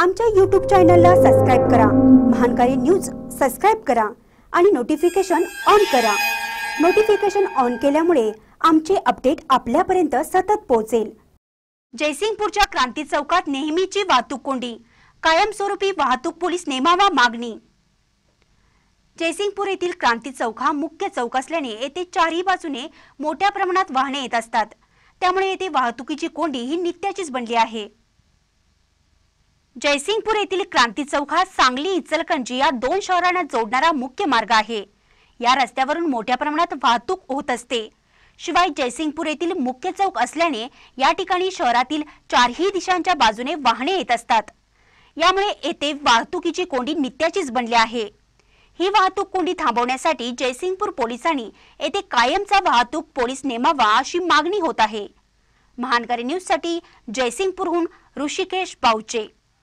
आमच्या यूट्यूब चॅनलला सबस्क्राईब करा महानकारी न्यूज सबस्क्राईब करा आणि नोटिफिकेशन ऑन करा नोटिफिकेशन ऑन केल्यामुळे आमचे अपडेट आपल्यापर्यंत सतत पोहोचेल जयसिंगपूरच्या क्रांती चौकात नेहमीची वाहतूक कोंडी कायमस्वरूपी वाहतूक पोलीस नेमावा मागणी जयसिंगपूर येथील क्रांती चौक हा मुख्य चौक असल्याने येथे चारही बाजूने मोठ्या प्रमाणात वाहने येत असतात त्यामुळे येथे वाहतुकीची कोंडी ही नित्याचीच बनली आहे जयसिंगपूर येथील क्रांती चौक हा सांगली इचलकंजी या दोन शहरांना जोडणारा मुख्य मार्ग आहे या रस्त्यावरून मोठ्या प्रमाणात वाहतूक होत असते शिवाय जयसिंगपूर येथील मुख्य चौक असल्याने या ठिकाणी शहरातील चारही दिशांच्या बाजूने वाहने येत असतात यामुळे येथे वाहतुकीची कोंडी नित्याचीच बनली आहे ही वाहतूक कोंडी थांबवण्यासाठी जयसिंगपूर पोलिसांनी येथे कायमचा वाहतूक पोलीस नेमावा अशी मागणी होत आहे न्यूज साठी जयसिंगपूरहून ऋषिकेश पाऊचे